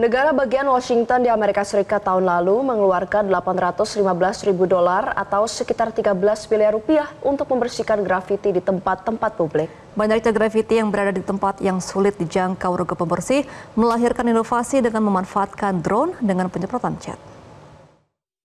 Negara bagian Washington di Amerika Serikat tahun lalu mengeluarkan 815 ribu dolar atau sekitar 13 miliar rupiah untuk membersihkan grafiti di tempat-tempat publik. Banyaknya grafiti yang berada di tempat yang sulit dijangkau regu pembersih melahirkan inovasi dengan memanfaatkan drone dengan penyemprotan cat.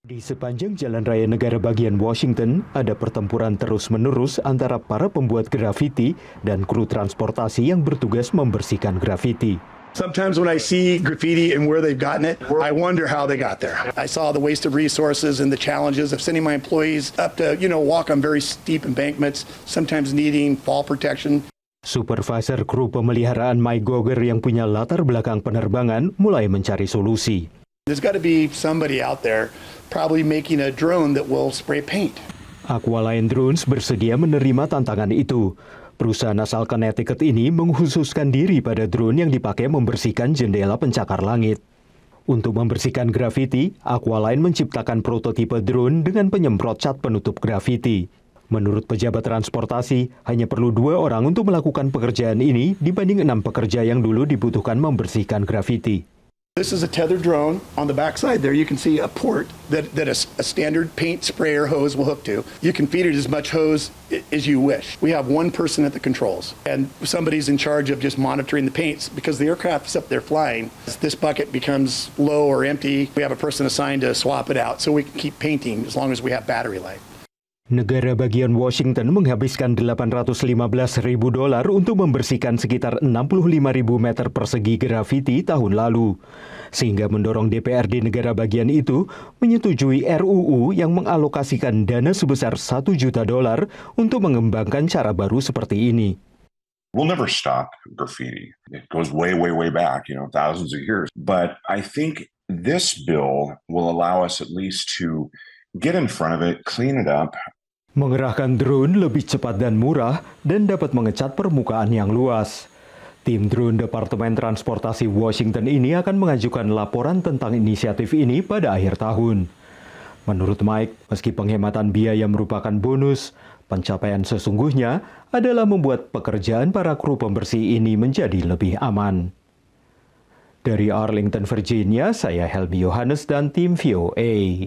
Di sepanjang jalan raya negara bagian Washington, ada pertempuran terus-menerus antara para pembuat grafiti dan kru transportasi yang bertugas membersihkan grafiti. Sometimes when I see graffiti and where they've gotten it, I wonder how they got there. I saw the waste of resources and the challenges of sending my employees up to, you know, walk on very steep embankments, sometimes needing fall protection. Supervisor kru pemeliharaan Mike Goger yang punya latar belakang penerbangan mulai mencari solusi. There's got to be somebody out there probably making a drone that will spray paint. Aqualine Drones bersedia menerima tantangan itu. Perusahaan asal Connecticut ini menghususkan diri pada drone yang dipakai membersihkan jendela pencakar langit. Untuk membersihkan grafiti, Aqualine menciptakan prototipe drone dengan penyemprot cat penutup grafiti. Menurut pejabat transportasi, hanya perlu dua orang untuk melakukan pekerjaan ini dibanding enam pekerja yang dulu dibutuhkan membersihkan grafiti. This is a tethered drone. On the backside there, you can see a port that, that a, a, standard paint sprayer hose will hook to. You can feed it as much hose as you wish. We have one person at the controls, and somebody's in charge of just monitoring the paints because the aircraft is up there flying. As this bucket becomes low or empty, we have a person assigned to swap it out so we can keep painting as long as we have battery life. Negara bagian Washington menghabiskan 815 ribu dolar untuk membersihkan sekitar 65 ribu meter persegi grafiti tahun lalu, sehingga mendorong DPRD negara bagian itu menyetujui RUU yang mengalokasikan dana sebesar 1 juta dolar untuk mengembangkan cara baru seperti ini. We'll never stop graffiti. It goes way, way, way back, you know, thousands of years. But I think this bill will allow us at least to get in front of it, clean it up, Mengerahkan drone lebih cepat dan murah dan dapat mengecat permukaan yang luas. Tim drone Departemen Transportasi Washington ini akan mengajukan laporan tentang inisiatif ini pada akhir tahun. Menurut Mike, meski penghematan biaya merupakan bonus, pencapaian sesungguhnya adalah membuat pekerjaan para kru pembersih ini menjadi lebih aman. Dari Arlington, Virginia, saya Helmi Yohanes dan tim VOA.